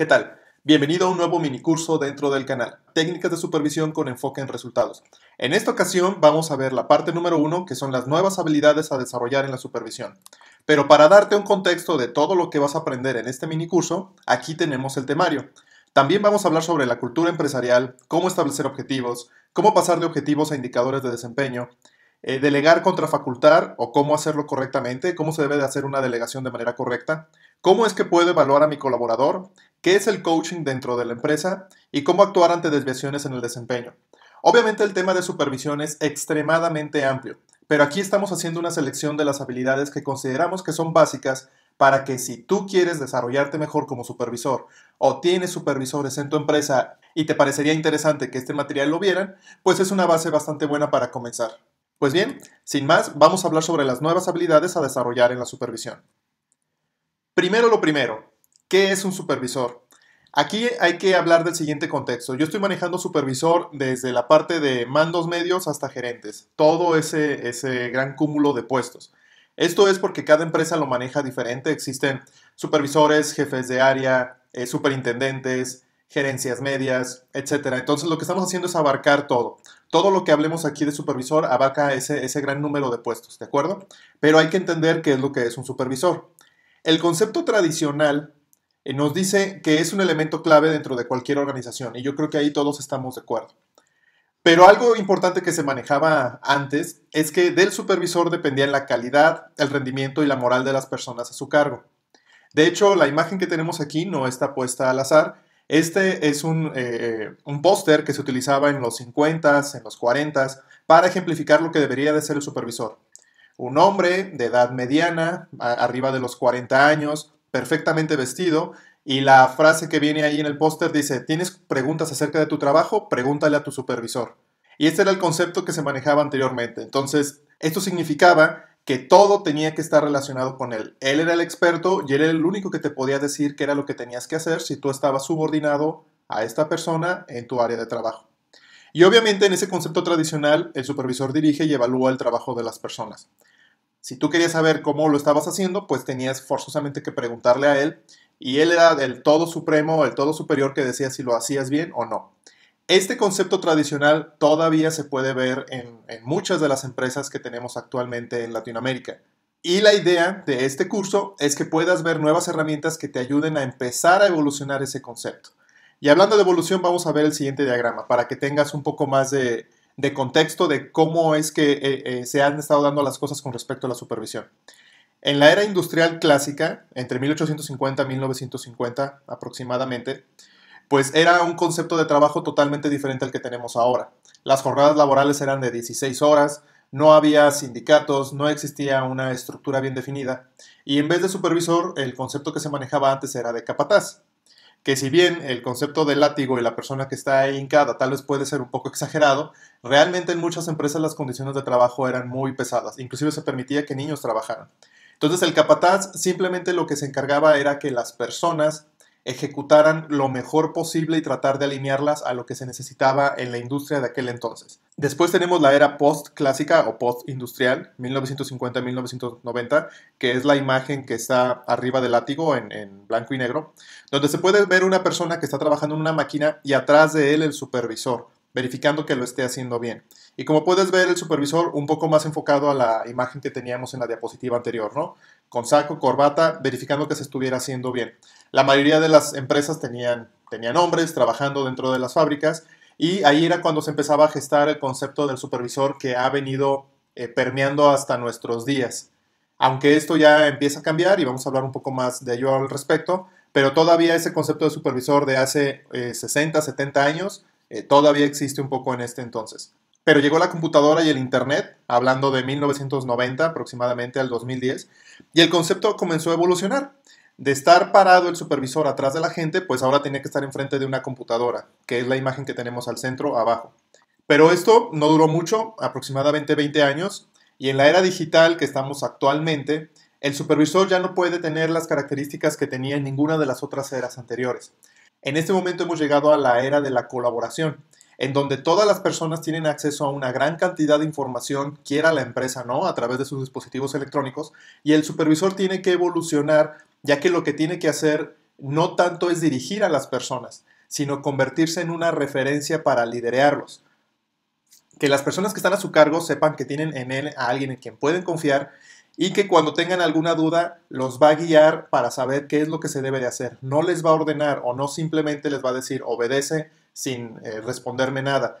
¿Qué tal? Bienvenido a un nuevo minicurso dentro del canal, Técnicas de Supervisión con enfoque en resultados. En esta ocasión vamos a ver la parte número uno, que son las nuevas habilidades a desarrollar en la supervisión. Pero para darte un contexto de todo lo que vas a aprender en este minicurso, aquí tenemos el temario. También vamos a hablar sobre la cultura empresarial, cómo establecer objetivos, cómo pasar de objetivos a indicadores de desempeño, eh, delegar contra facultar o cómo hacerlo correctamente, cómo se debe de hacer una delegación de manera correcta, cómo es que puedo evaluar a mi colaborador, qué es el coaching dentro de la empresa y cómo actuar ante desviaciones en el desempeño. Obviamente el tema de supervisión es extremadamente amplio, pero aquí estamos haciendo una selección de las habilidades que consideramos que son básicas para que si tú quieres desarrollarte mejor como supervisor o tienes supervisores en tu empresa y te parecería interesante que este material lo vieran, pues es una base bastante buena para comenzar. Pues bien, sin más, vamos a hablar sobre las nuevas habilidades a desarrollar en la supervisión. Primero lo primero, ¿qué es un supervisor? Aquí hay que hablar del siguiente contexto. Yo estoy manejando supervisor desde la parte de mandos medios hasta gerentes, todo ese, gran cúmulo de puestos. Esto es porque cada empresa lo maneja diferente. Existen supervisores, jefes de área, eh, superintendentes, gerencias medias, etc. Entonces lo que estamos haciendo es abarcar todo todo lo que hablemos aquí de supervisor abarca ese, gran número de puestos, ¿de acuerdo? Pero hay que entender qué es lo que es un supervisor. El concepto tradicional eh, nos dice que es un elemento clave dentro de cualquier organización y yo creo que ahí todos estamos de acuerdo. Pero algo importante que se manejaba antes es que del supervisor dependían la calidad, el rendimiento y la moral de las personas a su cargo. De hecho, la imagen que tenemos aquí no está puesta al azar, este es eh, eh, un, póster que se utilizaba en los 50s, en los 40s, para ejemplificar lo que debería de ser el supervisor. Un hombre de edad mediana, arriba de los 40 años, perfectamente vestido, y la frase que viene ahí en el póster dice, ¿tienes preguntas acerca de tu trabajo? Pregúntale a tu supervisor. Y este era el concepto que se manejaba anteriormente. Entonces, esto significaba que todo tenía que estar relacionado con él. Él era el experto y él era el único que te podía decir qué era lo que tenías que hacer si tú estabas subordinado a esta persona en tu área de trabajo. Y obviamente en ese concepto tradicional, el supervisor dirige y evalúa el trabajo de las personas. Si tú querías saber cómo lo estabas haciendo, pues tenías forzosamente que preguntarle a él y él era el todo supremo, el todo superior que decía si lo hacías bien o no. Este concepto tradicional todavía se puede ver en, muchas de las empresas que tenemos actualmente en Latinoamérica. Y la idea de este curso es que puedas ver nuevas herramientas que te ayuden a empezar a evolucionar ese concepto. Y hablando de evolución, vamos a ver el siguiente diagrama para que tengas un poco más de, contexto de cómo es que eh, eh, se han estado dando las cosas con respecto a la supervisión. En la era industrial clásica, entre 1850 y 1950 aproximadamente, pues era un concepto de trabajo totalmente diferente al que tenemos ahora. Las jornadas laborales eran de 16 horas, no había sindicatos, no existía una estructura bien definida, y en vez de supervisor, el concepto que se manejaba antes era de capataz, que si bien el concepto del látigo y la persona que está ahí hincada tal vez puede ser un poco exagerado, realmente en muchas empresas las condiciones de trabajo eran muy pesadas, inclusive se permitía que niños trabajaran. Entonces el capataz simplemente lo que se encargaba era que las personas ejecutaran lo mejor posible y tratar de alinearlas a lo que se necesitaba en la industria de aquel entonces. Después tenemos la era post-clásica o post-industrial, 1950-1990, que es la imagen que está arriba del látigo en, en, blanco y negro, donde se puede ver una persona que está trabajando en una máquina y atrás de él el supervisor verificando que lo esté haciendo bien. Y como puedes ver, el supervisor un poco más enfocado a la imagen que teníamos en la diapositiva anterior, ¿no? Con saco, corbata, verificando que se estuviera haciendo bien. La mayoría de las empresas tenían, tenían hombres trabajando dentro de las fábricas y ahí era cuando se empezaba a gestar el concepto del supervisor que ha venido eh, permeando hasta nuestros días. Aunque esto ya empieza a cambiar y vamos a hablar un poco más de ello al respecto, pero todavía ese concepto de supervisor de hace 60, eh, 70 años eh, todavía existe un poco en este entonces. Pero llegó la computadora y el Internet, hablando de 1990 aproximadamente al 2010, y el concepto comenzó a evolucionar. De estar parado el supervisor atrás de la gente, pues ahora tenía que estar enfrente de una computadora, que es la imagen que tenemos al centro abajo. Pero esto no duró mucho, aproximadamente 20 años, y en la era digital que estamos actualmente, el supervisor ya no puede tener las características que tenía en ninguna de las otras eras anteriores. En este momento hemos llegado a la era de la colaboración, en donde todas las personas tienen acceso a una gran cantidad de información, quiera la empresa no, a través de sus dispositivos electrónicos, y el supervisor tiene que evolucionar, ya que lo que tiene que hacer no tanto es dirigir a las personas, sino convertirse en una referencia para liderearlos. Que las personas que están a su cargo sepan que tienen en él a alguien en quien pueden confiar y que cuando tengan alguna duda los va a guiar para saber qué es lo que se debe de hacer. No les va a ordenar o no simplemente les va a decir obedece sin eh, responderme nada,